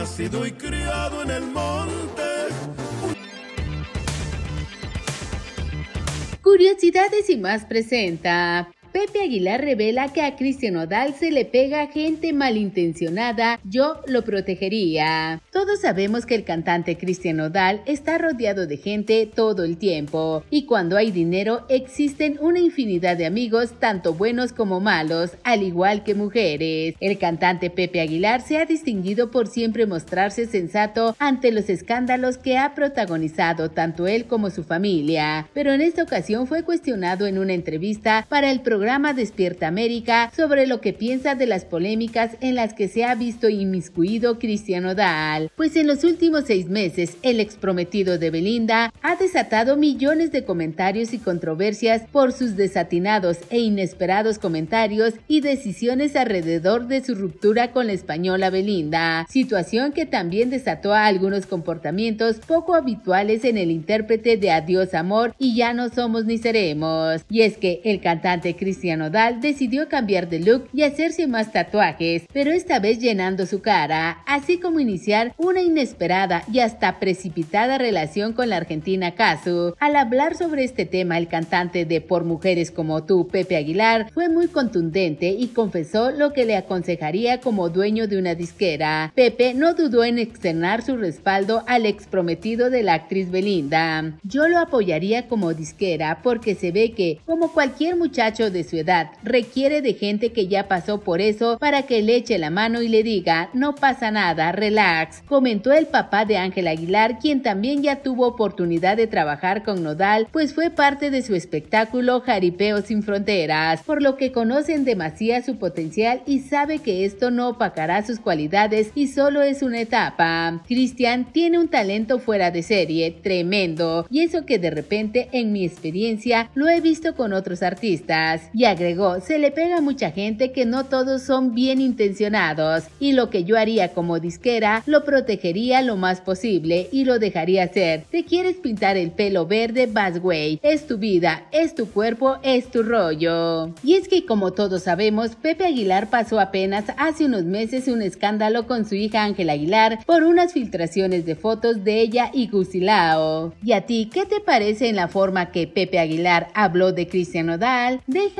nacido y criado en el monte. Curiosidades y más presenta Pepe Aguilar revela que a Cristian Odal se le pega gente malintencionada, yo lo protegería. Todos sabemos que el cantante Cristian Odal está rodeado de gente todo el tiempo, y cuando hay dinero existen una infinidad de amigos, tanto buenos como malos, al igual que mujeres. El cantante Pepe Aguilar se ha distinguido por siempre mostrarse sensato ante los escándalos que ha protagonizado tanto él como su familia, pero en esta ocasión fue cuestionado en una entrevista para el programa programa Despierta América sobre lo que piensa de las polémicas en las que se ha visto inmiscuido Cristiano dal pues en los últimos seis meses el exprometido de Belinda ha desatado millones de comentarios y controversias por sus desatinados e inesperados comentarios y decisiones alrededor de su ruptura con la española Belinda, situación que también desató a algunos comportamientos poco habituales en el intérprete de Adiós Amor y Ya no somos ni seremos. Y es que el cantante Cristiano Cristiano Odal decidió cambiar de look y hacerse más tatuajes, pero esta vez llenando su cara, así como iniciar una inesperada y hasta precipitada relación con la argentina Casu. Al hablar sobre este tema, el cantante de Por Mujeres como tú, Pepe Aguilar, fue muy contundente y confesó lo que le aconsejaría como dueño de una disquera. Pepe no dudó en externar su respaldo al exprometido de la actriz Belinda. Yo lo apoyaría como disquera porque se ve que, como cualquier muchacho de su edad. Requiere de gente que ya pasó por eso para que le eche la mano y le diga, no pasa nada, relax, comentó el papá de Ángel Aguilar, quien también ya tuvo oportunidad de trabajar con Nodal, pues fue parte de su espectáculo Jaripeo sin Fronteras, por lo que conocen demasiado su potencial y sabe que esto no opacará sus cualidades y solo es una etapa. Cristian tiene un talento fuera de serie, tremendo, y eso que de repente en mi experiencia lo he visto con otros artistas. Y agregó, se le pega a mucha gente que no todos son bien intencionados y lo que yo haría como disquera lo protegería lo más posible y lo dejaría ser Te quieres pintar el pelo verde, vas güey, es tu vida, es tu cuerpo, es tu rollo. Y es que como todos sabemos, Pepe Aguilar pasó apenas hace unos meses un escándalo con su hija Ángela Aguilar por unas filtraciones de fotos de ella y Gusilao. ¿Y a ti qué te parece en la forma que Pepe Aguilar habló de Cristian Odal? Deja